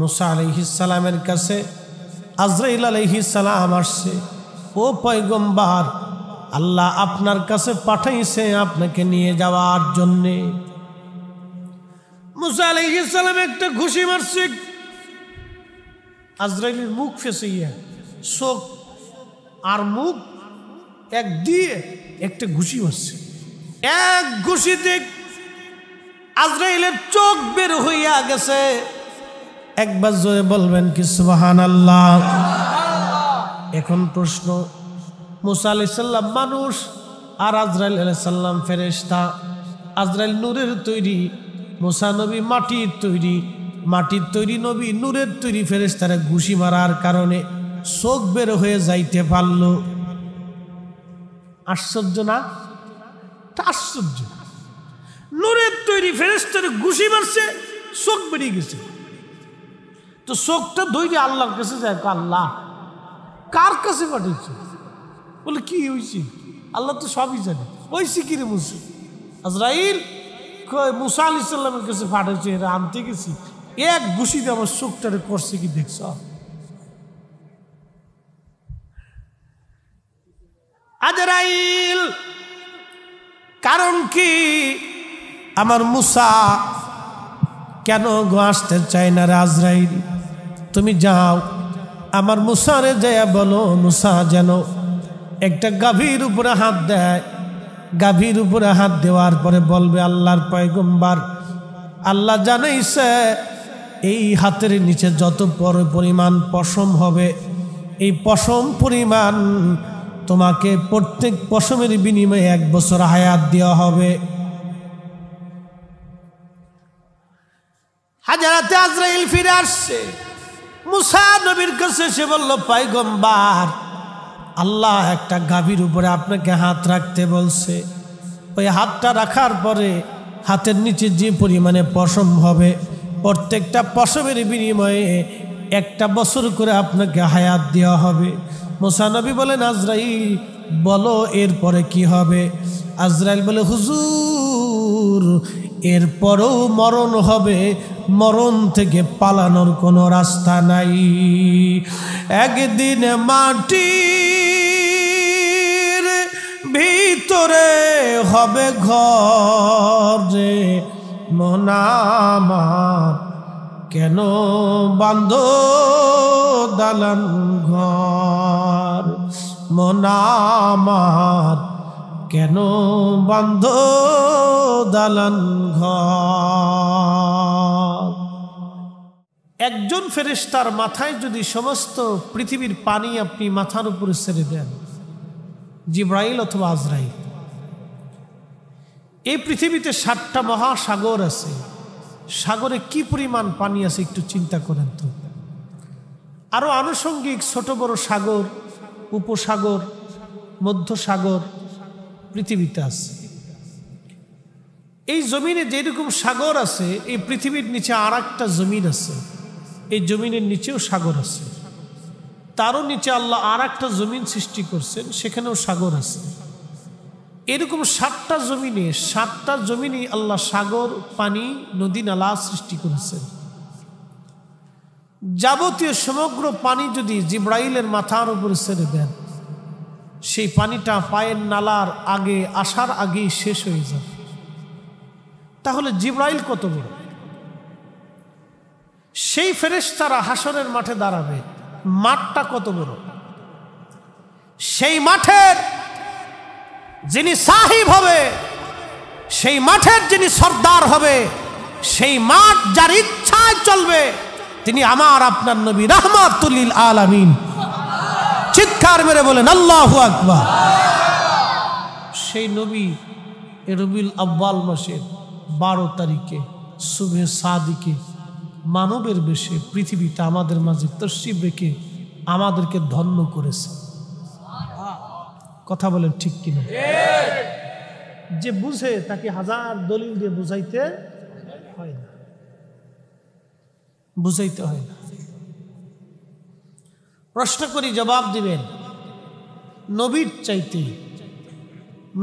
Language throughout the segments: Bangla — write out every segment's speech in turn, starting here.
মুসা আলহিসালামের কাছে আজরাইল আলহিসাম আসছে ও পয়গম্বার আল্লাহ আপনার কাছে পাঠাইছে আপনাকে নিয়ে যাওয়ার জন্যে মুসা আলহিসাম একটা ঘুষি মারছে আজরাইলের মুখ ফেসে গিয়া চোখ আর মুখ এক দিয়ে একটা ঘুষি মারছে এক দেখ আজরাইলের চোখ বের হইয়া গেছে একবার জোরে বলবেন কি সুবাহান আল্লাহ এখন প্রশ্ন মুসা আলি সাল্লাম মানুষ আর আজরাইল আলাই সাল্লাম ফেরেস্তা আজরাইল নূরের তৈরি মুসা নবী মাটির তৈরি মাটির তৈরি নবী নূরের তৈরি ফেরেস্তারা ঘুষি মারার কারণে চোখ বের হয়ে যাইতে পারল আশ্চর্য না আশ্চর্য নূরের তৈরি ফেরেস্তারে ঘুষি মারছে চোখ বেরিয়ে গেছে তো চোখটা ধৈরে আল্লাহর কাছে যায় আল্লাহ কার কাছে পাঠিয়েছে বলে কি হয়েছে আল্লাহ তো সবই জানে ওই কিরে মুসি আজরাইল মুসা আলি সাল্লামের কাছে পাঠিয়েছে এরা আনতে গেছি এক দিয়ে আমার চোখটারে করছে কি দেখছ আজরাইল কারণ কি আমার মুসা কেন গো আসতে চায় না রাজরাইল তুমি যাও আমার মুসারে যাইয়া বলো মুসা যেন একটা গাভীর উপরে হাত দেয় গাভীর উপরে হাত দেওয়ার পরে বলবে আল্লাহর পয়গম্বার আল্লাহ সে এই হাতের নিচে যত বড় পরিমাণ পশম হবে এই পশম পরিমাণ তোমাকে প্রত্যেক পশমের বিনিময়ে এক বছর হায়াত দেওয়া হবে হাজারাতে আজরাইল ফিরে আসছে মুসা নবীর কাছে সে বলল পাইগম্বার আল্লাহ একটা গাভীর উপরে আপনাকে হাত রাখতে বলছে ওই হাতটা রাখার পরে হাতের নিচে যে পরিমাণে পশম হবে প্রত্যেকটা পশমের বিনিময়ে একটা বছর করে আপনাকে হায়াত দেওয়া হবে মোসানবী বলেন আজরাই বলো এরপরে কি হবে আজরাইল বলে হুজুর এরপরও মরণ হবে মরণ থেকে পালানোর কোনো রাস্তা নাই একদিন মাটি ভিতরে হবে ঘর যে মনামার কেন বান্ধ দালান ঘর মনামা কেন বন্ধ দালান ঘর একজন ফেরেস্তার মাথায় যদি সমস্ত পৃথিবীর পানি আপনি মাথার উপরে ছেড়ে দেন জিব্রাইল অথবা আজরাইল এই পৃথিবীতে সাতটা মহাসাগর আছে সাগরে কি পরিমাণ পানি আছে একটু চিন্তা করেন তো আরও আনুষঙ্গিক ছোট বড় সাগর উপসাগর মধ্যসাগর পৃথিবীতে আছে এই জমিনে যেরকম সাগর আছে এই পৃথিবীর নিচে আর একটা জমিন আছে এই জমিনের নিচেও সাগর আছে তারও নিচে আল্লাহ আর একটা জমিন সৃষ্টি করছেন সেখানেও সাগর আছে এরকম সাতটা জমিনে সাতটা জমিনে আল্লাহ সাগর পানি নদী নালা সৃষ্টি করেছেন যাবতীয় সমগ্র পানি যদি জিব্রাইলের মাথার উপরে ছেড়ে দেন সেই পানিটা পায়ের নালার আগে আসার আগেই শেষ হয়ে যাবে তাহলে জিব্রাইল কত বড় সেই ফেরেশতারা হাসনের মাঠে দাঁড়াবে মাঠটা কত বড় সেই মাঠের যিনি সাহিব হবে সেই মাঠের যিনি সর্দার হবে সেই মাঠ যার ইচ্ছায় চলবে তিনি আমার আপনার নবী রহমাতুল আলমিন চিৎকার মেরে বলেন আল্লাহ আকবার সেই নবী রবিল আব্বাল মাসের বারো তারিখে শুভে সাদিকে মানবের বেশে পৃথিবীতে আমাদের মাঝে তসিব রেখে আমাদেরকে ধন্য করেছে কথা বলেন ঠিক কিনা যে বুঝে তাকে হাজার দলিল দিয়ে বুঝাইতে হয় না বুঝাইতে হয় না প্রশ্ন করি জবাব দিবেন নবীর চাইতে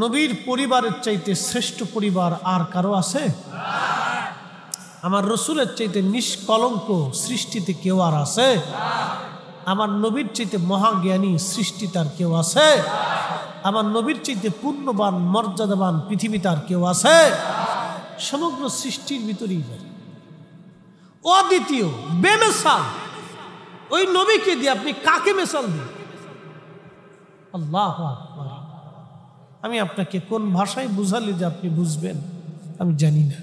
নবীর পরিবারের চাইতে শ্রেষ্ঠ পরিবার আর কারো আছে আমার রসুলের চাইতে নিষ্কলঙ্ক সৃষ্টিতে কেউ আর আছে আমার নবীর চাইতে মহাজ্ঞানী সৃষ্টি তার কেউ আছে আমার নবীর চাইতে পূর্ণবান মর্যাদাবান পৃথিবী তার কেউ আছে সমগ্র সৃষ্টির ভিতরেই অদ্বিতীয় বেমেসাল ওই নবীকে দিয়ে আপনি কাকে মেশাল দিন আল্লাহ আমি আপনাকে কোন ভাষায় বুঝালে যে আপনি বুঝবেন আমি জানি না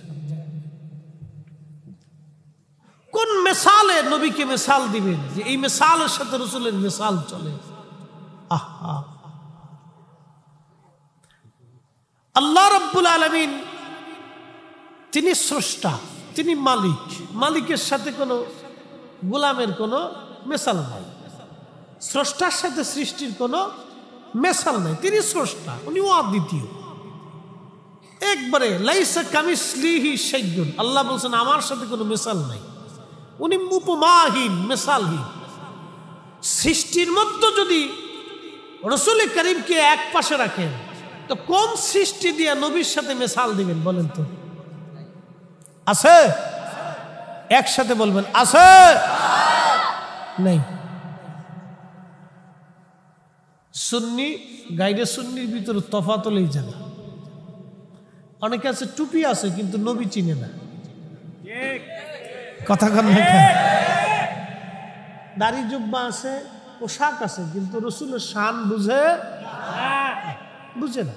কোন মেশালে নবীকে মেশাল দিবেন যে এই মেশালের সাথে রসুলের মেশাল চলে আহা আল্লাহ রব্বুল আলমিন তিনি স্রষ্টা তিনি মালিক মালিকের সাথে কোনো গোলামের কোনো মেশাল নাই স্রষ্টার সাথে সৃষ্টির কোনো মেশাল নাই তিনি স্রষ্টা উনি অদ্বিতীয় একবারে লাইসা কামিসলিহি সেগুন আল্লাহ বলছেন আমার সাথে কোনো মেশাল নাই উনি উপমাহীন মেশালহীন সৃষ্টির মধ্যে যদি রসুল করিমকে এক পাশে রাখেন তো কোন সৃষ্টি দিয়ে নবীর সাথে মেশাল দিবেন বলেন তো আছে একসাথে বলবেন আছে নেই সুন্নি গাইডে সুন্নির ভিতরে তফাতলেই জানা অনেকে আছে টুপি আছে কিন্তু নবী চিনে না কথা দাড়ি জুব্বা আছে পোশাক আছে কিন্তু রসুলের শান বুঝে বুঝে না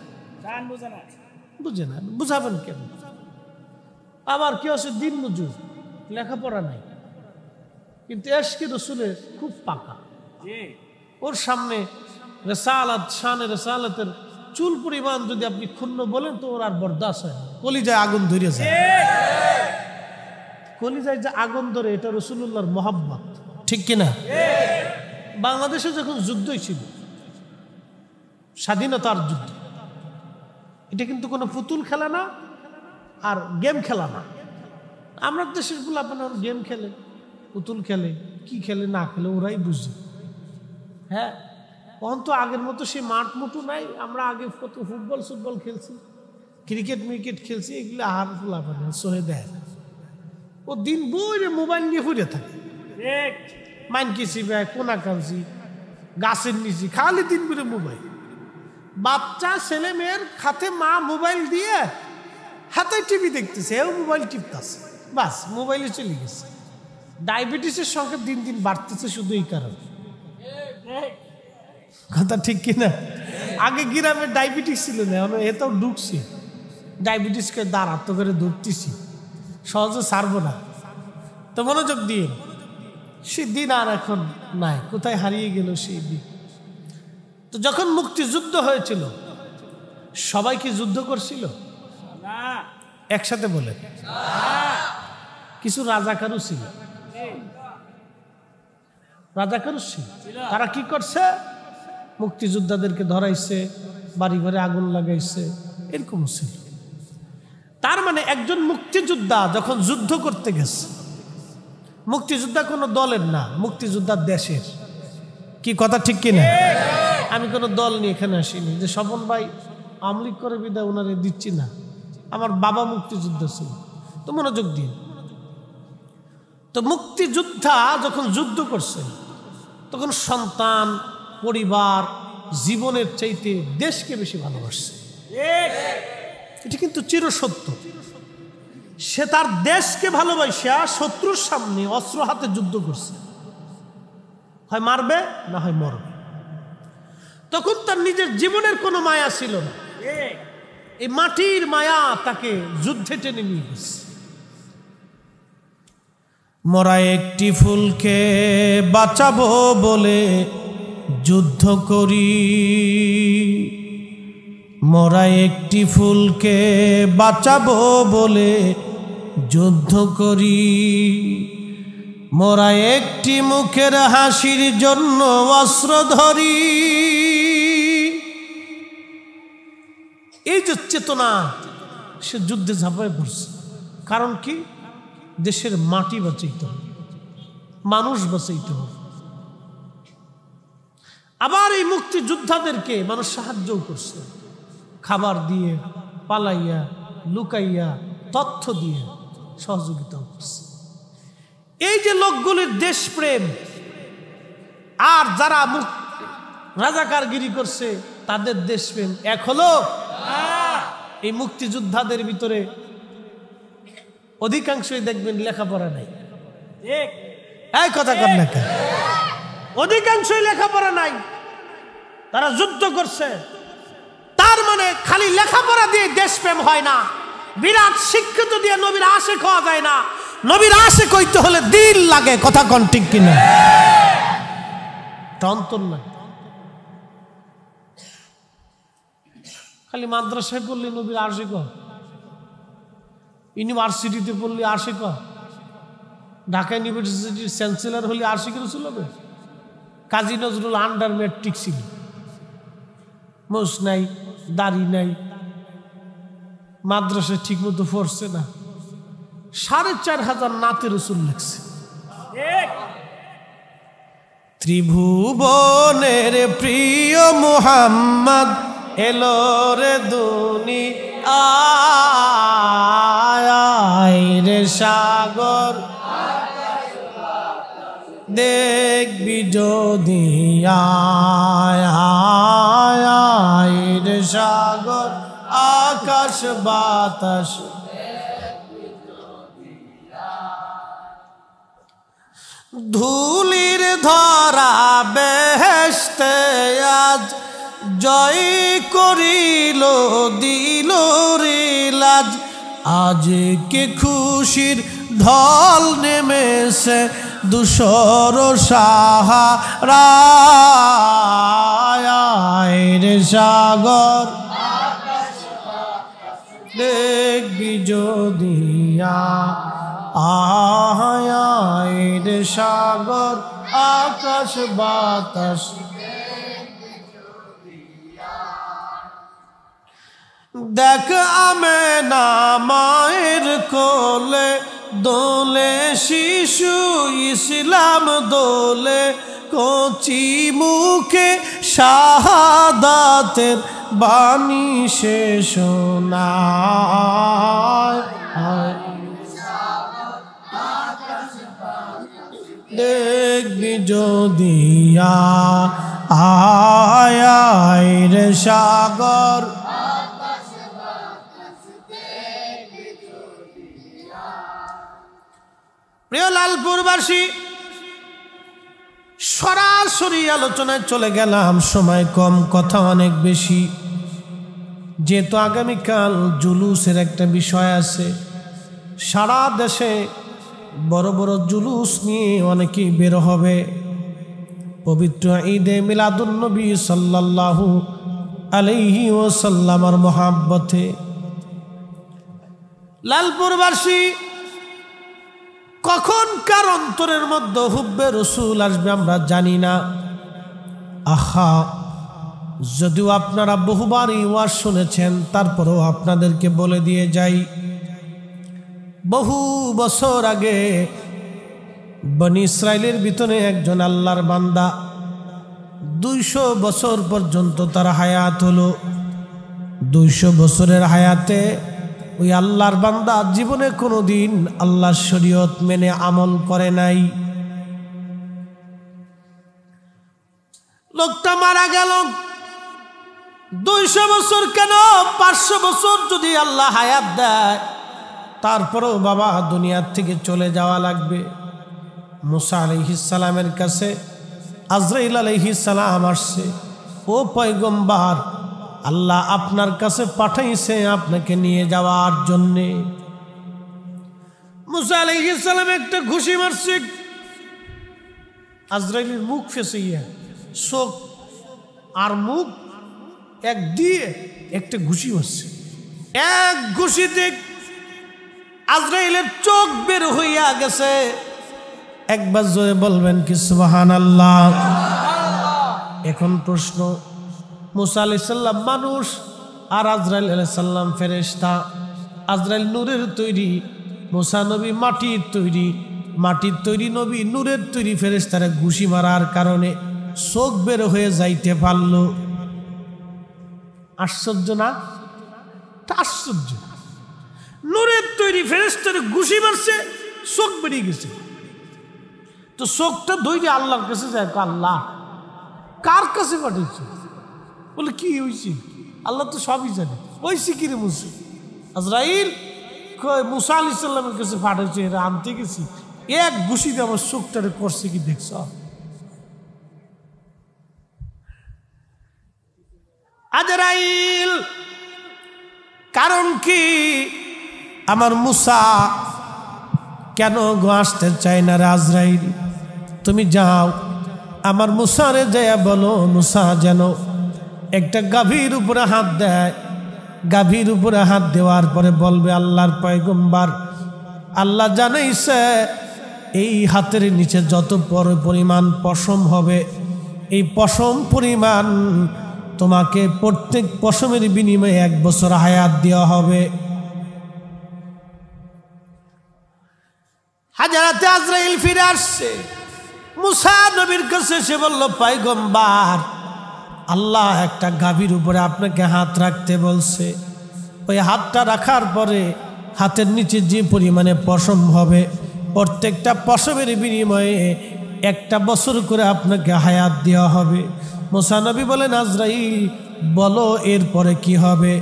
বুঝে না বুঝাবেন কেন আবার কেউ আছে দিন মজুর লেখাপড়া নাই কিন্তু কি রসুলের খুব পাকা ওর সামনে রেসালাত শানে রেসালাতের চুল পরিমাণ যদি আপনি ক্ষুণ্ণ বলেন তো ওর আর বরদাস হয় কলিজায় আগুন ধরে যায় কলিজায় যে আগুন ধরে এটা রসুল্লাহর মোহাম্মত ঠিক কিনা বাংলাদেশে যখন যুদ্ধই ছিল স্বাধীনতার যুদ্ধ এটা কিন্তু কোনো পুতুল খেলা না আর গেম খেলা না আমরা দেশের গুলো আপনার গেম খেলে পুতুল খেলে কি খেলে না খেলে ওরাই বুঝে হ্যাঁ তখন তো আগের মতো সে মাঠ মুটু নাই আমরা আগে কত ফুটবল ফুটবল খেলছি ক্রিকেট মিকেট খেলছি এগুলো আর লাভ না সহে দেয় ও দিন বইরে মোবাইল নিয়ে ঘুরে থাকে মাইনকিছি ব্যয় কোনা কালছি গাছের নিচে খালি দিন করে মোবাইল বাচ্চা ছেলে মেয়ের খাতে মা মোবাইল দিয়ে হাতে টিভি দেখতেছে এও মোবাইল টিপতেছে বাস মোবাইলে চলে গেছে ডায়াবেটিসের সংখ্যা দিন দিন বাড়তেছে শুধু এই কারণে কথা ঠিক কিনা আগে গ্রামে ডায়াবেটিস ছিল না আমরা এটাও ঢুকছি ডায়াবেটিসকে দ্বার আত্ম করে ধরতেছি সহজে ছাড়বো না তো মনোযোগ দিয়ে সে দিন আর এখন নাই কোথায় হারিয়ে গেল সেই দিন তো যখন মুক্তিযুদ্ধ হয়েছিল সবাই কি যুদ্ধ করছিল একসাথে বলে কিছু রাজাকারও ছিল রাজা করছে তারা কি করছে মুক্তিযোদ্ধাদেরকে ধরাইছে বাড়ি ঘরে আগুন লাগাইছে এরকম ছিল তার মানে একজন মুক্তিযোদ্ধা যখন যুদ্ধ করতে গেছে মুক্তিযোদ্ধা কোনো দলের না মুক্তিযোদ্ধা দেশের কি কথা ঠিক কিনা আমি কোনো দল নিয়ে এখানে আসিনি যে স্বপন ভাই আমলিক করে বিদায় ওনারে দিচ্ছি না আমার বাবা মুক্তিযোদ্ধা ছিল তো মনোযোগ দিয়ে তো মুক্তিযোদ্ধা যখন যুদ্ধ করছে তখন সন্তান পরিবার জীবনের চাইতে দেশকে বেশি ভালোবাসছে এটি কিন্তু চিরসত্য সে তার দেশকে ভালোবাসিয়া শত্রুর সামনে অস্ত্র হাতে যুদ্ধ করছে হয় মারবে না হয় মরবে তখন তার নিজের জীবনের কোনো মায়া ছিল না এই মাটির মায়া তাকে যুদ্ধে টেনে নিয়ে গেছে মরা একটি ফুলকে বাঁচাবো বলে যুদ্ধ করি মরা একটি ফুলকে বাঁচাবো বলে যুদ্ধ করি মরা একটি মুখের হাসির জন্য অস্ত্র ধরি এই যে চেতনা সে যুদ্ধে ঝাঁপায় পড়ছে কারণ কি দেশের মাটি বাঁচাইতে হবে মানুষ বাঁচাইতে হবে আবার এই মুক্তিযোদ্ধাদেরকে মানুষ সাহায্য করছে খাবার দিয়ে পালাইয়া লুকাইয়া তথ্য দিয়ে সহযোগিতা করছে এই যে লোকগুলির দেশপ্রেম আর যারা রাজাকারগিরি করছে তাদের দেশপ্রেম এক হলো এই মুক্তিযোদ্ধাদের ভিতরে অধিকাংশই দেখবেন লেখাপড়া নাই এই কথা কর না অধিকাংশই লেখাপড়া নাই তারা যুদ্ধ করছে তার মানে খালি লেখাপড়া দিয়ে দেশপ্রেম হয় না বিরাট শিক্ষিত দিয়ে নবীর আশে খাওয়া যায় না নবীর আশে কইতে হলে দিল লাগে কথা কন ঠিক কিনা টন্তন না খালি মাদ্রাসায় পড়লে নবীর আশে কয় ইউনিভার্সিটিতে পড়লে আশে ক ঢাকা ইউনিভার্সিটির চ্যান্সেলার হলে আশে কেন ছিল কাজী নজরুল আন্ডার ম্যাট্রিক ছিল মোষ নাই দাড়ি নাই মাদ্রাসা ঠিকমতো পড়ছে না সাড়ে চার হাজার নাতের রসুল লাগছে ত্রিভুবনের প্রিয় মোহাম্মদ এলো রে দুনি আ মায়ের সাগর দেখবি যদি আয়ের সাগর আকাশ বাতাস ধুলির ধরা বেহেস্তে আজ জয় করিল দিল রিলাজ আজকে খুশির ঢল নেমেছে দুশোর সাহারা রে সাগর দেখবি যদিয়া আহায় রে সাগর আকাশ বাতাস দেখ আমে না মায়ের কোলে দোলে শিশু ইসলাম দোলে কচি মুখে শাহাদাতের বাণী সে দেখবি যদিয়া আয় রে সাগর প্রিয় লালপুরবাসী সরাসরি আলোচনায় চলে গেলাম সময় কম কথা অনেক বেশি যেহেতু আগামীকাল জুলুসের একটা বিষয় আছে সারা দেশে বড় বড় জুলুস নিয়ে অনেকেই বের হবে পবিত্র ঈদে মিলাদুলনবী সাল্লাল্লাহু আলহি ও সাল্লামার মহাব্বতে লালপুরবাসী কখন কার অন্তরের মধ্যে হুব্বে রসুল আসবে আমরা জানি না আহা যদিও আপনারা বহুবার ওয়াজ শুনেছেন তারপরেও আপনাদেরকে বলে দিয়ে যাই বহু বছর আগে বনি ইসরায়েলের ভিতরে একজন আল্লাহর বান্দা দুইশো বছর পর্যন্ত তার হায়াত হলো দুইশো বছরের হায়াতে ওই আল্লাহর বান্দা জীবনে কোনো দিন আল্লাহর শরীয়ত মেনে আমল করে নাই লোকটা মারা গেল দুইশো বছর কেন পাঁচশো বছর যদি আল্লাহ হায়াত দেয় তারপরেও বাবা দুনিয়ার থেকে চলে যাওয়া লাগবে মুসা আলহিসালামের কাছে আজরাইল আলহিসাম আসছে ও পয়গম্বার আল্লাহ আপনার কাছে পাঠাইছে আপনাকে নিয়ে যাওয়ার জন্যে মুসা আলাইসালাম একটা ঘুষি মারছে আজরাইলের মুখ ফেসে ইয়া চোখ আর মুখ এক দিয়ে একটা ঘুষি মারছে এক ঘুষিতে আজরাইলের চোখ বের হইয়া গেছে একবার জয়ে বলবেন কি সুবাহান আল্লাহ এখন প্রশ্ন মুসা আলাইসাল্লাম মানুষ আর আজরাইল আলাইসাল্লাম সাল্লাম ফেরেস্তা আজরাইল নূরের তৈরি মুসা নবী মাটির তৈরি মাটির তৈরি নবী নূরের তৈরি ফেরেস্তারা ঘুষি মারার কারণে শোক বের হয়ে যাইতে পারল আশ্চর্য না আশ্চর্য নূরের তৈরি ফেরেস্তারে ঘুষি মারছে শোক বেরিয়ে গেছে তো শোকটা ধৈর্য আল্লাহর কাছে যায় আল্লাহ কার কাছে পাঠিয়েছে বলে কি হয়েছে আল্লাহ তো সবই জানে ওই সিকিরে মুসি আজরাইল মুসা আলি সাল্লামের কাছে পাঠাইছে এরা আনতে গেছি এক ঘুষিতে আমার চোখটারে করছে কি দেখছ আজরাইল কারণ কি আমার মুসা কেন গো আসতে চাই না রাজরাইল তুমি যাও আমার মুসারে যায় বলো মুসা যেন একটা গাভীর উপরে হাত দেয় গাভীর উপরে হাত দেওয়ার পরে বলবে আল্লাহর পয়গম্বার আল্লাহ জানাইছে এই হাতের নিচে যত পরিমাণ পশম হবে এই পশম পরিমাণ তোমাকে প্রত্যেক পশমের বিনিময়ে এক বছর হায়াত দেওয়া হবে হাজারাতে আজরাইল ফিরে আসছে মুসা নবীর কাছে সে বলল পাইগম্বার আল্লাহ একটা গাভীর উপরে আপনাকে হাত রাখতে বলছে ওই হাতটা রাখার পরে হাতের নিচে যে পরিমাণে পশম হবে প্রত্যেকটা পশমের বিনিময়ে একটা বছর করে আপনাকে হায়াত দেওয়া হবে মোসানবী বলেন আজরাইল বলো এরপরে কি হবে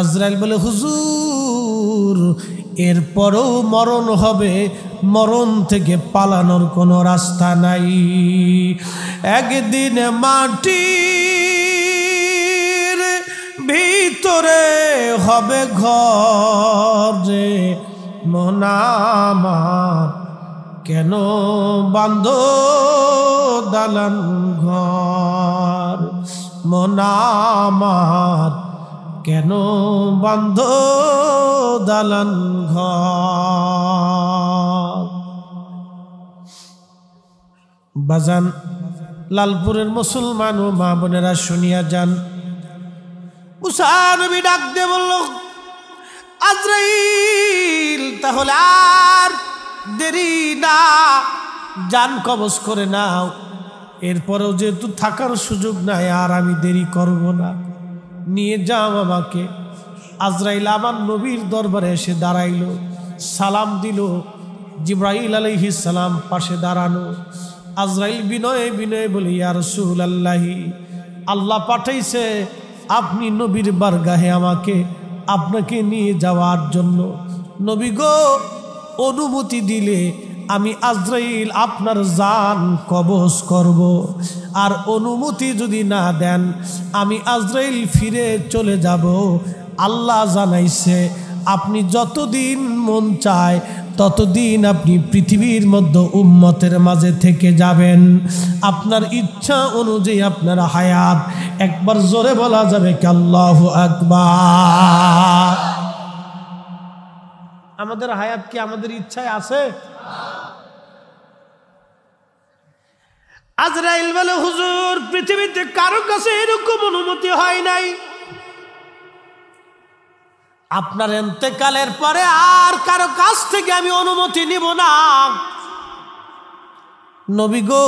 আজরাইল বলে হুজুর এরপরও মরণ হবে মরণ থেকে পালানোর কোনো রাস্তা নাই একদিন মাটি ভিতরে হবে যে মনামার কেন বান্ধ দালান ঘর মনামার কেন বান্ধ দালান ঘর বাজান লালপুরের মুসলমান ও মা বোনেরা শুনিয়া যান মুসানবী ডাক দিয়ে বলল আজরাইল তাহলে আর দেরি না যান কবজ করে নাও এরপরেও যেহেতু থাকার সুযোগ নাই আর আমি দেরি করব না নিয়ে যাও আমাকে আজরাইল আমার নবীর দরবারে এসে দাঁড়াইল সালাম দিল জিব্রাইল আলহি সালাম পাশে দাঁড়ানো আজরাইল বিনয়ে বিনয়ে বলি আর সুহুল আল্লাহি আল্লাহ পাঠাইছে আপনি নবীর বারগাহে আমাকে আপনাকে নিয়ে যাওয়ার জন্য নবী গো অনুমতি দিলে আমি আজরাইল আপনার জান কবচ করব। আর অনুমতি যদি না দেন আমি আজরাইল ফিরে চলে যাব আল্লাহ জানাইছে আপনি যতদিন মন চায় ততদিন আপনি পৃথিবীর মধ্যে উম্মতের মাঝে থেকে যাবেন আপনার ইচ্ছা অনুযায়ী আপনার হায়াত একবার জোরে বলা যাবে কাল্লাহ আকবার আমাদের হায়াত কি আমাদের ইচ্ছায় আছে আজরাইল বলে হুজুর পৃথিবীতে কারো কাছে এরকম অনুমতি হয় নাই আপনার এতেকালের পরে আর কারো কাছ থেকে আমি অনুমতি নিব না নবী গো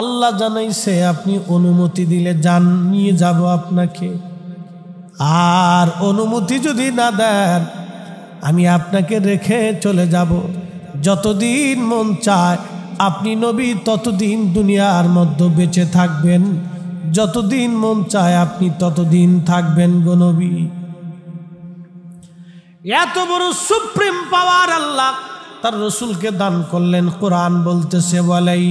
আল্লাহ জানাইছে আপনি অনুমতি দিলে যান নিয়ে যাব আপনাকে আর অনুমতি যদি না দেন আমি আপনাকে রেখে চলে যাব যতদিন মন চায় আপনি নবী ততদিন দুনিয়ার মধ্যে বেঁচে থাকবেন যতদিন মন চায় আপনি ততদিন থাকবেন গো নবী এত বড় সুপ্রিম পাওয়ার আল্লাহ তার রসুলকে দান করলেন কোরআন বলতেছে বলাই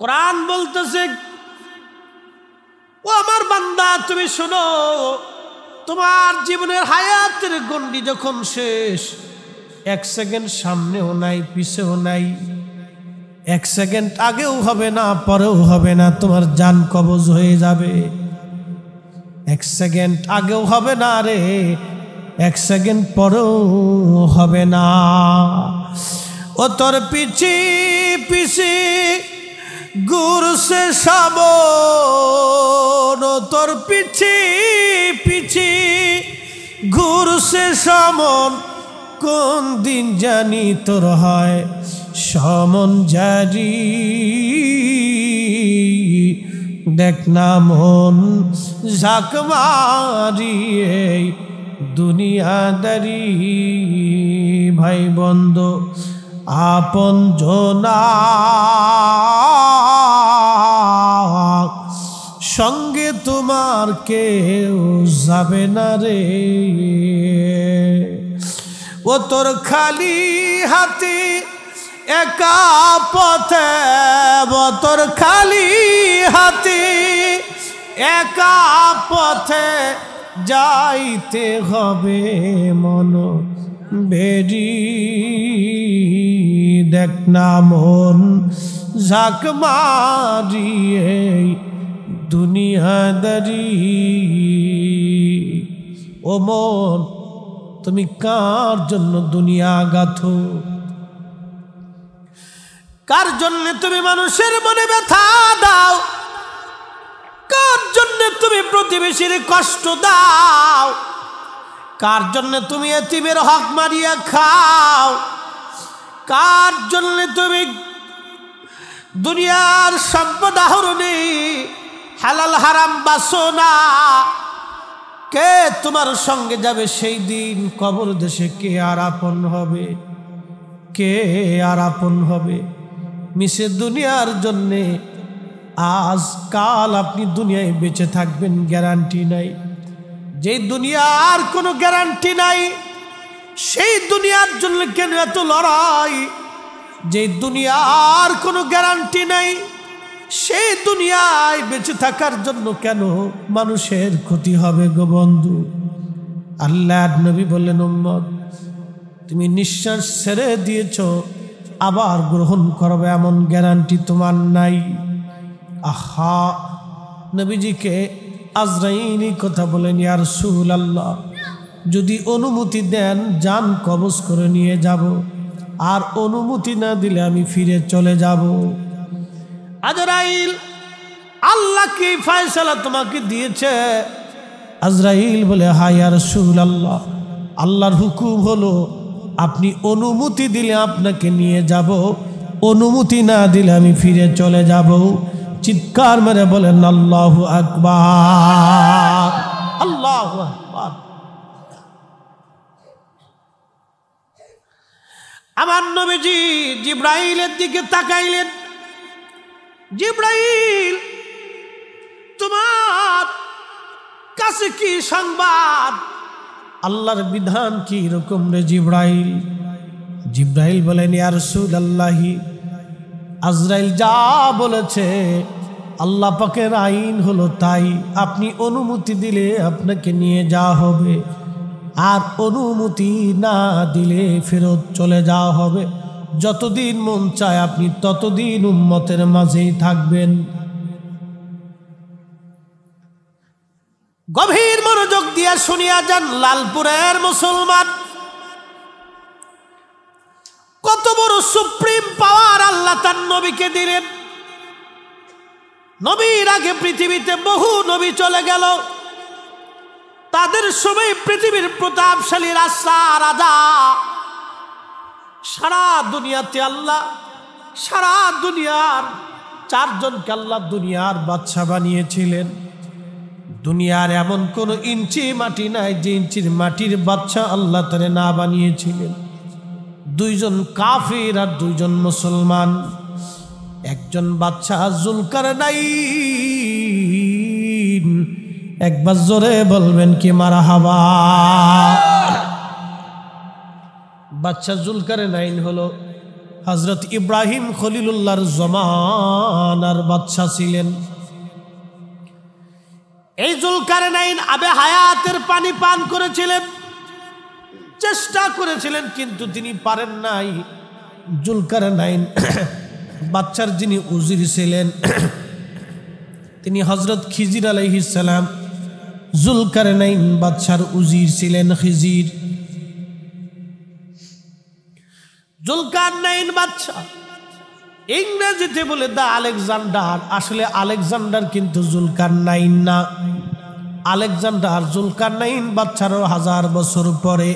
কোরআন বলতেছে ও আমার বান্দা তুমি শোনো তোমার জীবনের হায়াতের গণ্ডি যখন শেষ এক সেকেন্ড সামনেও নাই পিছেও নাই এক সেকেন্ড আগেও হবে না পরেও হবে না তোমার যান কবজ হয়ে যাবে এক সেকেন্ড আগেও হবে না রে এক সেকেন্ড পরেও হবে না ও তোর পিছি পিছি गुर से साबो नो तोर पिछी পিছি ঘুরছে সামন কোন দিন জানি তোর হয় সামন জারি দেখ না মন ঝাঁক মারিয়ে দুনিয়াদারি ভাই বন্ধু আপন জোনা সঙ্গে তোমার কেউ যাবে না রে ও তোর খালি হাতে একা পথে তোর খালি হাতে একা পথে যাইতে হবে মনো ভেরি দেখ না মন ঝাঁক মারিয়ে দারি ও মন তুমি কার জন্য দুনিয়া গাথো কার জন্য তুমি মানুষের মনে ব্যথা দাও কার জন্য তুমি প্রতিবেশীর কষ্ট দাও কার জন্য তুমি এতিমের হক মারিয়া খাও কার জন্য তুমি দুনিয়ার সম্পদ আহরণে হালাল হারাম বাসো না কে তোমার সঙ্গে যাবে সেই দিন কবর দেশে কে আর আপন হবে কে আর আপন হবে মিশে দুনিয়ার জন্যে আজকাল আপনি দুনিয়ায় বেঁচে থাকবেন গ্যারান্টি নাই যে আর কোনো গ্যারান্টি নাই সেই দুনিয়ার জন্য কেন এত লড়াই যে আর কোনো গ্যারান্টি নাই সেই দুনিয়ায় বেঁচে থাকার জন্য কেন মানুষের ক্ষতি হবে গো বন্ধু আল্লাহ নবী বললেন উম্মদ তুমি নিঃশ্বাস ছেড়ে দিয়েছ আবার গ্রহণ করবে এমন গ্যারান্টি তোমার নাই আহা নবীজিকে আজরাইল কথা বলেন ইয়ার সুহুল আল্লাহ যদি অনুমতি দেন যান কবজ করে নিয়ে যাব আর অনুমতি না দিলে আমি ফিরে চলে যাব আজরাইল আল্লাহ কি ফায়সালা তোমাকে দিয়েছে আজরাইল বলে আর সুল আল্লাহ আল্লাহর হুকুম হলো আপনি অনুমতি দিলে আপনাকে নিয়ে যাব অনুমতি না দিলে আমি ফিরে চলে যাব চিৎকার মেরে বলেন আল্লাহ আকবার আল্লাহ আকবার আমার নবীজি জিব্রাইলের দিকে তাকাইলেন জিব্রাইল তোমার কাছে কি সংবাদ আল্লাহর বিধান কি রকম রে জিব্রাইল জিব্রাইল বলেন ইয়ারসুল আল্লাহি আজরাইল যা বলেছে আল্লাহ পাকের আইন হলো তাই আপনি অনুমতি দিলে আপনাকে নিয়ে যাওয়া হবে আর অনুমতি না দিলে ফেরত চলে যাওয়া হবে যতদিন মন চায় আপনি ততদিন উন্মতের মাঝেই থাকবেন গভীর মনোযোগ দিয়া শুনিয়া যান লালপুরের মুসলমান কত বড় সুপ্রিম পাওয়ার আল্লাহ তার নবীকে দিলেন নবীর আগে পৃথিবীতে বহু নবী চলে গেল তাদের সবাই পৃথিবীর প্রতাপশালী রাস্তা রাজা সারা দুনিয়াতে আল্লাহ সারা দুনিয়ার চারজনকে আল্লাহ দুনিয়ার বাচ্চা বানিয়েছিলেন দুনিয়ার এমন কোনো ইঞ্চি মাটি নাই যে ইঞ্চির মাটির বাচ্চা আল্লাহ তারে না বানিয়েছিলেন দুইজন কাফির আর দুইজন মুসলমান একজন বাচ্চা জুলকার নাই একবার জোরে বলবেন কি মারা হাবা বাচ্চা জুলকারে নাইন হলো হজরত ইব্রাহিম খলিলুল্লাহর জমানার বাচ্চা ছিলেন এই জুলকারে নাইন আবে হায়াতের পানি পান করেছিলেন চেষ্টা করেছিলেন কিন্তু তিনি পারেন নাই জুলকার নাইন বাচ্চার যিনি উজির ছিলেন তিনি হজরত খিজির আলহিসাম জুলকার নাইন বাচ্চার উজির ছিলেন খিজির জুলকার নাইন বাচ্চা ইংরেজিতে বলে দা আলেকজান্ডার আসলে আলেকজান্ডার কিন্তু জুলকার নাইন না আলেকজান্ডার জুলকার নাইন বাচ্চারও হাজার বছর পরে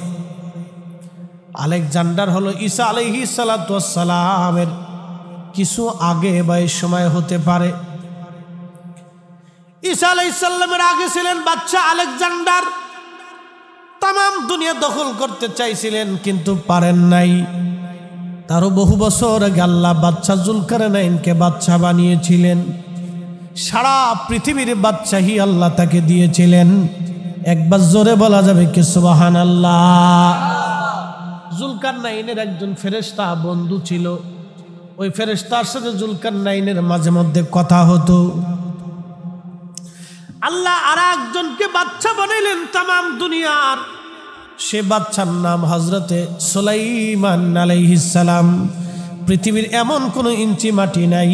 আলেকজান্ডার হলো ঈসা আলহি সালাতামের কিছু আগে বা এই সময় হতে পারে ঈসা আলাইসাল্লামের আগে ছিলেন বাচ্চা আলেকজান্ডার তাম দুনিয়া দখল করতে চাইছিলেন কিন্তু পারেন নাই তারও বহু বছর আগে আল্লাহ বাচ্চা নাইনকে বাচ্চা বানিয়েছিলেন সারা পৃথিবীর বাচ্চাহি আল্লাহ তাকে দিয়েছিলেন একবার জোরে বলা যাবে কি সুবাহান আল্লাহ জুলকার নাইনের একজন ফেরেস্তা বন্ধু ছিল ওই ফেরেস্তার সাথে জুলকার নাইনের মাঝে মধ্যে কথা হতো আল্লাহ আর একজনকে বাচ্চা বানাইলেন তাম দুনিয়ার সে বাচ্চার নাম হজরতে সোলাইমান আলাইহিসালাম পৃথিবীর এমন কোনো ইঞ্চি মাটি নাই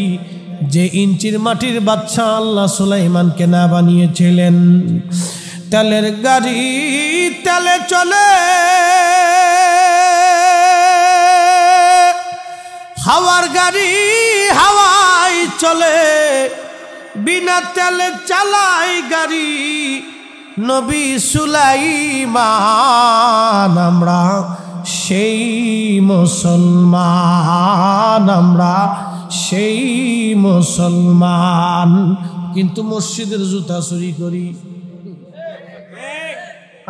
যে ইঞ্চির মাটির বাচ্চা আল্লাহ সুলাইমানকে না বানিয়েছিলেন তেলের গাড়ি তেলে চলে হাওয়ার গাড়ি হাওয়াই চলে বিনা তেলে চালাই গাড়ি নবী সুলাই মান আমরা সেই মুসলমান আমরা সেই মুসলমান কিন্তু মসজিদের জুতা চুরি করি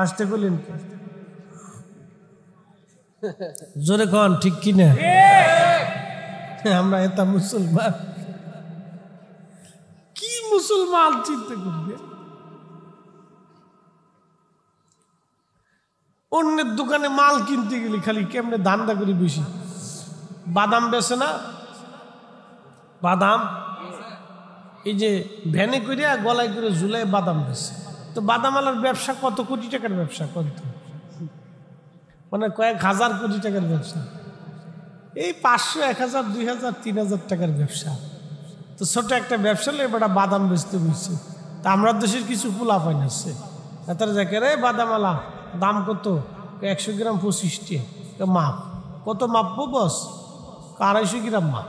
আসতে বললেন জোরে কন ঠিক কিনা আমরা এটা মুসলমান কি মুসলমান চিন্তা করবে অন্যের দোকানে মাল কিনতে গেলে খালি কেমনে দান্দা করি বেশি বাদাম বেছে না বাদাম এই যে ভ্যানে করে আর গলায় করে ঝুলাই বাদাম বেছে তো বাদাম আলার ব্যবসা কত কোটি টাকার ব্যবসা কত মানে কয়েক হাজার কোটি টাকার ব্যবসা এই পাঁচশো এক হাজার দুই হাজার তিন হাজার টাকার ব্যবসা তো ছোট একটা ব্যবসা হলে এবার বাদাম বেচতে বুঝছে তা আমরা দেশের কিছু পোলা পাইন আসছে তারা দেখে রে বাদামালা দাম কত একশো গ্রাম পঁচিশটি মাপ কত মাপবো বস আড়াইশো গ্রাম মাপ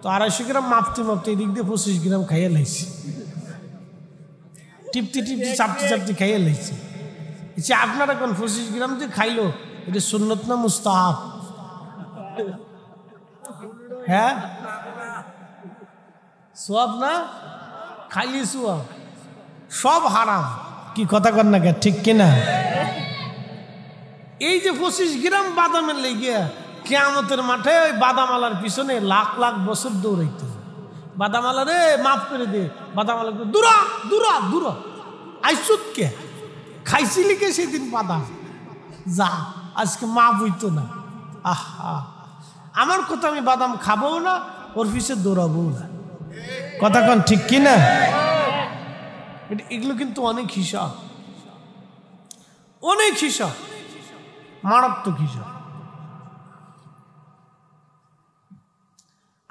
তো আড়াইশো গ্রাম মাপতে মাপতে এদিক দিয়ে পঁচিশ গ্রাম খাইয়ে লাইছে টিপতে টিপতে চাপতে চাপতে খাইয়ে লাইছে যে আপনারা কোন পঁচিশ গ্রাম যে খাইলো এটা সুন্নত না মুস্তাহাব হ্যাঁ সব না খালি সোয়াব সব হারাম কি কথা কর না ঠিক কিনা এই যে পঁচিশ গ্রাম বাদামের লেগে কেয়ামতের মাঠে ওই বাদামালার পিছনে লাখ লাখ বছর দৌড়াইতে বাদামালা রে মাফ করে দে বাদামালা দূরা দূরা দূরা আইসুত কে খাইছিলি কে সেদিন বাদাম যা আজকে মাফ হইতো না আহা আমার কথা আমি বাদাম খাবো না ওর পিছিয়ে দৌড়াবো না কথা কন ঠিক কি না এগুলো কিন্তু অনেক হিসাব অনেক হিসাব মারাত্মক হিসাব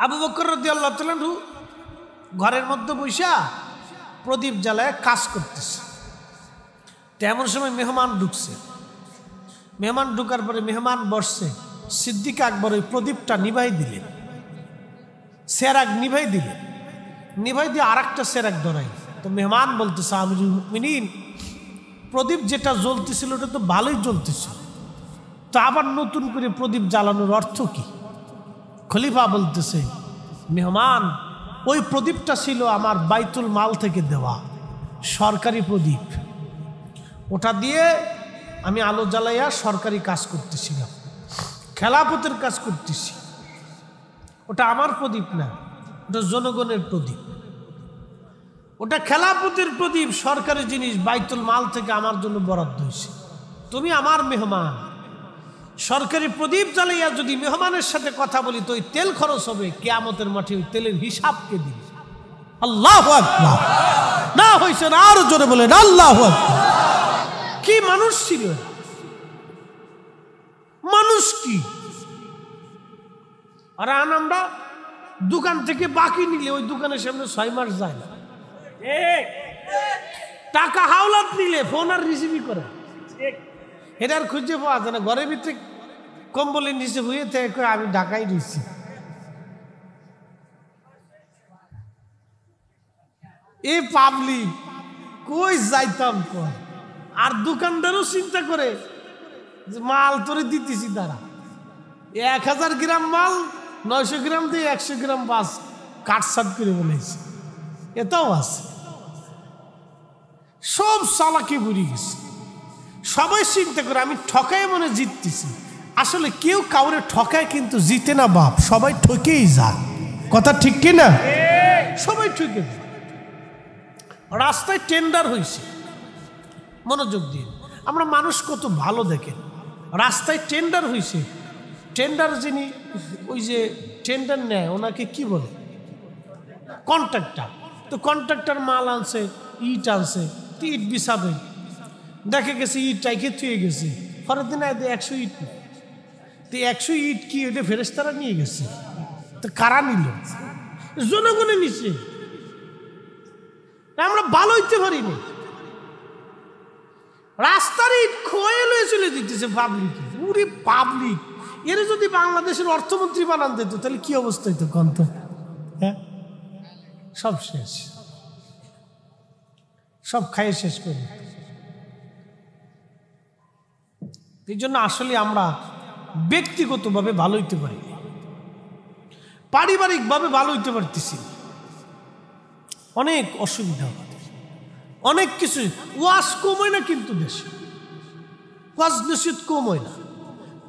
আবু বকর রদি আল্লাহ তালু ঘরের মধ্যে বৈশা প্রদীপ জ্বালায় কাজ করতেছে তেমন সময় মেহমান ঢুকছে মেহমান ঢুকার পরে মেহমান বসছে সিদ্দিক আকবর ওই প্রদীপটা নিভাই দিলেন সেরাক নিভাই দিলেন নিভাই দিয়ে আর একটা সেরাক ধরাই তো মেহমান বলতেছে আমি মিনিন প্রদীপ যেটা জ্বলতেছিল ওটা তো ভালোই জ্বলতেছিল তো আবার নতুন করে প্রদীপ জ্বালানোর অর্থ কি খলিফা বলতেছে মেহমান ওই প্রদীপটা ছিল আমার বাইতুল মাল থেকে দেওয়া সরকারি প্রদীপ ওটা দিয়ে আমি আলো জ্বালাইয়া সরকারি কাজ করতেছিলাম খেলাপথের কাজ করতেছি ওটা আমার প্রদীপ না ওটা জনগণের প্রদীপ ওটা খেলাপথের প্রদীপ সরকারি জিনিস বাইতুল মাল থেকে আমার জন্য বরাদ্দ হয়েছে তুমি আমার মেহমান সরকারি প্রদীপ জ্বালাইয়া যদি মেহমানের সাথে কথা বলি তো ওই তেল খরচ হবে কেয়ামতের মাঠে ওই তেলের হিসাবকে কে দিবে আল্লাহ না হয়েছে না আরো জোরে বলেন আল্লাহ কি মানুষ ছিল মানুষ কি আর আন আমরা দোকান থেকে বাকি নিলে ওই দোকানের সামনে ছয় মাস যায় না টাকা হাওলাত নিলে ফোন আর রিসিভই করে এটার খুঁজে পাওয়া যায় না ঘরের ভিতরে কম্বলের নিচে হয়ে থেকে আমি ঢাকাই দিচ্ছি এ পাবলিক কই যাইতাম কর আর দোকানদারও চিন্তা করে মাল তোরে দিতেছি তারা এক হাজার গ্রাম মাল নয়শো গ্রাম দিয়ে একশো গ্রাম বাস কাটসাট করে বলেছে এটাও আছে সব চালাকি বুড়ি গেছে সবাই চিন্তা করে আমি ঠকাই মনে জিততেছি আসলে কেউ কাউরে ঠকায় কিন্তু জিতে না বাপ সবাই ঠকেই যা কথা ঠিক কি না সবাই ঠকে রাস্তায় টেন্ডার হয়েছে মনোযোগ দিন আমরা মানুষ কত ভালো দেখেন রাস্তায় টেন্ডার হয়েছে টেন্ডার যিনি ওই যে টেন্ডার নেয় ওনাকে কি বলে কন্ট্রাক্টার তো কন্ট্রাক্টার মাল আনছে ইট আনছে তো ইট বিছাবে দেখে গেছে ইট টাইকে থুয়ে গেছে পরের দিন আয় একশো ইট তো একশো ইট কি ওইটা ফেরেস্তারা নিয়ে গেছে তো কারা নিল জনগণে নিচে আমরা ভালো হইতে পারিনি রাস্তার ইট খোয়ে লয়ে চলে দিতেছে পাবলিক পুরি পাবলিক এর যদি বাংলাদেশের অর্থমন্ত্রী বানান দিত তাহলে কি অবস্থা হইতো কন্ত হ্যাঁ সব শেষ সব খাইয়ে শেষ করে এই জন্য আসলে আমরা ব্যক্তিগতভাবে ভালো হইতে পারি পারিবারিকভাবে ভালো হইতে পারতেছি অনেক অসুবিধা হয় অনেক কিছু ওয়াশ কমই না কিন্তু দেশে ওয়াজ নিশ্চিত হয় না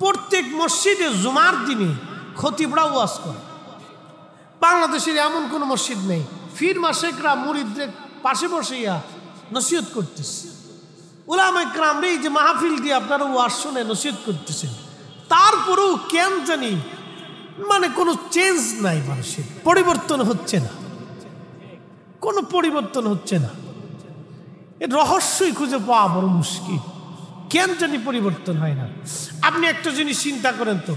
প্রত্যেক মসজিদে জুমার দিনে খতিবরা ওয়াজ করে বাংলাদেশের এমন কোনো মসজিদ নেই ফির মাসেকরা মুরিদদের পাশে ইয়া নসিহত করতেছে ওলামে ক্রামরে এই যে মাহফিল দিয়ে আপনারা ওয়াজ শুনে নসিহত করতেছেন তারপরেও কেন জানি মানে কোনো চেঞ্জ নাই মানুষের পরিবর্তন হচ্ছে না কোনো পরিবর্তন হচ্ছে না এর রহস্যই খুঁজে পাওয়া বড় মুশকিল কেন জানি পরিবর্তন হয় না আপনি একটা জিনিস চিন্তা করেন তো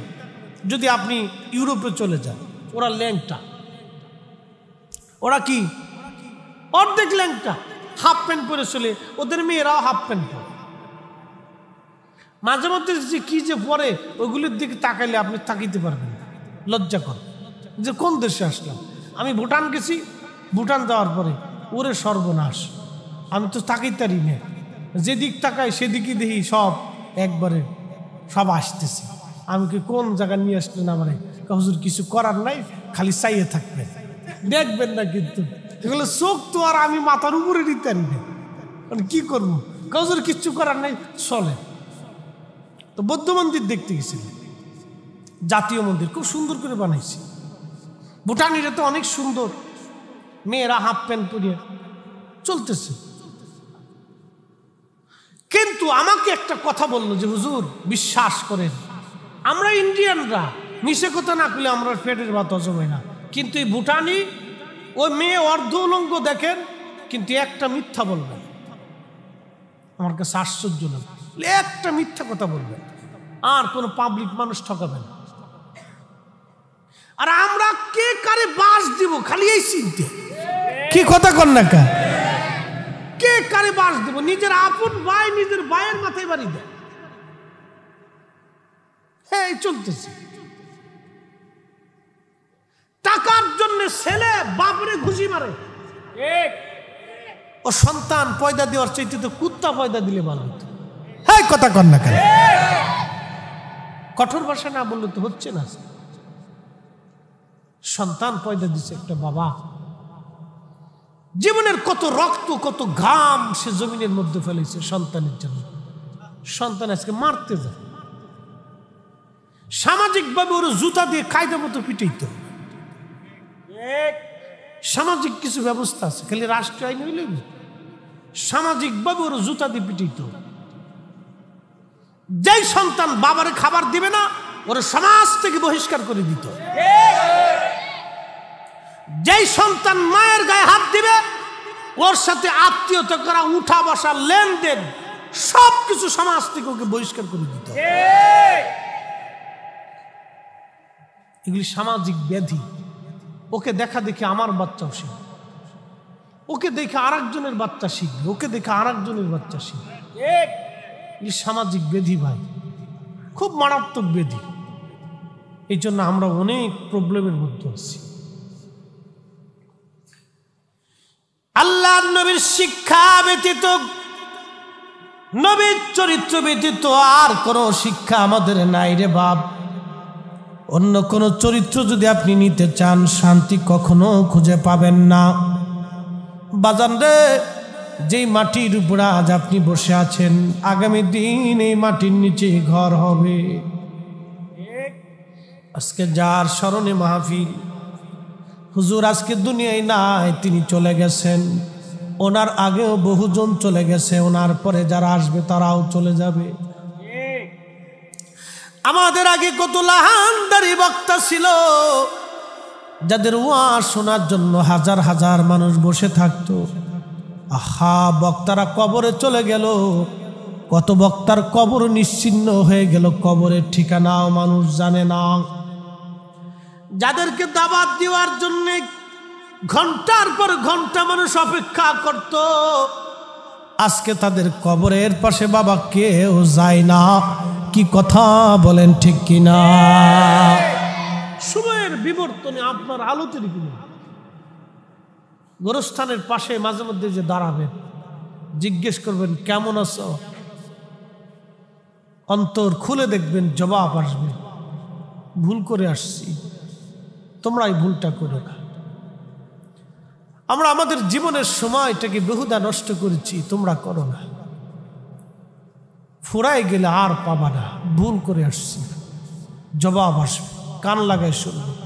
যদি আপনি ইউরোপে চলে যান ওরা ল্যাংটা ওরা কি অর্ধেক ল্যাংটা হাফ প্যান্ট পরে চলে ওদের মেয়েরাও হাফ প্যান্ট পরে মাঝে মধ্যে যে কি যে পরে ওগুলির দিকে তাকাইলে আপনি তাকিতে পারবেন লজ্জা কর যে কোন দেশে আসলাম আমি ভুটান গেছি ভুটান যাওয়ার পরে ওরে সর্বনাশ আমি তো তাকাইতারি না যেদিক তাকাই সেদিকে দেখি সব একবারে সব আসতেছে আমি কি কোন জায়গায় নিয়ে আসলেন মানে হুজুর কিছু করার নাই খালি চাইয়ে থাকবেন দেখবেন না কিন্তু এগুলো চোখ তো আর আমি মাথার উপরে নিতে আনবে মানে কী করবো কাজুর কিচ্ছু করার নাই চলে তো বৌদ্ধ মন্দির দেখতে গেছিলেন জাতীয় মন্দির খুব সুন্দর করে বানাইছে ভুটানিরা তো অনেক সুন্দর মেয়েরা হাফ প্যান্ট পরিয়ে চলতেছে কিন্তু আমাকে একটা কথা বললো যে হুজুর বিশ্বাস করেন আমরা ইন্ডিয়ানরা মিশে কথা না করলে আমরা পেটের ভাত হজম হয় না কিন্তু এই ভুটানি ওই মেয়ে অর্ধ উলঙ্গ দেখেন কিন্তু একটা মিথ্যা বলবেন আমার কাছে আশ্চর্য লাগবে একটা মিথ্যা কথা বলবেন আর কোনো পাবলিক মানুষ ঠকাবে না আর আমরা কে কারে বাস দিব খালি এই চিনতে কি কথা কর না কে কারে বাস দেবো নিজের আপন ভাই নিজের ভাইয়ের মাথায় বাড়ি দেয় হ্যাঁ চলতেছে টাকার জন্য ছেলে বাপরে ঘুষি মারে ও সন্তান পয়দা দেওয়ার চাইতে তো কুত্তা পয়দা দিলে ভালো হতো হ্যাঁ কথা কর না কেন কঠোর ভাষা না বললে তো হচ্ছে না সন্তান পয়দা দিচ্ছে একটা বাবা জীবনের কত রক্ত কত ঘাম সে জমিনের মধ্যে ফেলেছে সন্তানের জন্য সন্তান আজকে মারতে যায় সামাজিকভাবে ওর জুতা দিয়ে কায়দা মতো পিটাইত সামাজিক কিছু ব্যবস্থা আছে খালি রাষ্ট্রীয় আইন হইলে সামাজিকভাবে ওর জুতা দিয়ে পিটাইত যেই সন্তান বাবার খাবার দিবে না ওর সমাজ থেকে বহিষ্কার করে দিত যেই সন্তান মায়ের গায়ে হাত দিবে ওর সাথে আত্মীয়তা করা উঠা বসা লেনদেন সব কিছু সমাজ থেকে ওকে বহিষ্কার করে দিতে এগুলি সামাজিক ব্যাধি ওকে দেখা দেখে আমার বাচ্চাও শিখবে ওকে দেখে আর একজনের বাচ্চা শিখবে ওকে দেখে আর একজনের বাচ্চা শিখবে এগুলি সামাজিক ব্যাধি ভাই খুব মারাত্মক ব্যাধি এই জন্য আমরা অনেক প্রবলেমের মধ্যে আছি আল্লাহর নবীর শিক্ষা ব্যতীত নবীর চরিত্র ব্যতীত আর কোন শিক্ষা আমাদের নাই রে বাপ অন্য কোনো চরিত্র যদি আপনি নিতে চান শান্তি কখনো খুঁজে পাবেন না বাজান রে যেই মাটির উপর আজ আপনি বসে আছেন আগামী দিন এই মাটির নিচে ঘর হবে আজকে যার স্মরণে মাহফিল হুজুর আজকে দুনিয়ায় নাই তিনি চলে গেছেন ওনার আগেও বহুজন চলে গেছে ওনার পরে যারা আসবে তারাও চলে যাবে আমাদের আগে কত লাহানদারি বক্তা ছিল যাদের ওয়া শোনার জন্য হাজার হাজার মানুষ বসে থাকত আহা বক্তারা কবরে চলে গেল কত বক্তার কবর নিশ্চিন্ন হয়ে গেল কবরের ঠিকানাও মানুষ জানে না যাদেরকে দাবাত দেওয়ার জন্য ঘন্টার পর ঘন্টা মানুষ অপেক্ষা করত আজকে তাদের কবরের পাশে বাবা কেউ যায় না কি কথা বলেন ঠিক কিনা সময়ের বিবর্তনে আপনার আলোতের কিনা গোরস্থানের পাশে মাঝে মধ্যে যে দাঁড়াবেন জিজ্ঞেস করবেন কেমন আছো অন্তর খুলে দেখবেন জবাব আসবে ভুল করে আসছি তোমরাই ভুলটা করো না আমরা আমাদের জীবনের সময়টাকে বহুদা নষ্ট করেছি তোমরা করো না ফুরায় গেলে আর পাবা না ভুল করে আসছি জবাব আসবে কান লাগায় শুনবে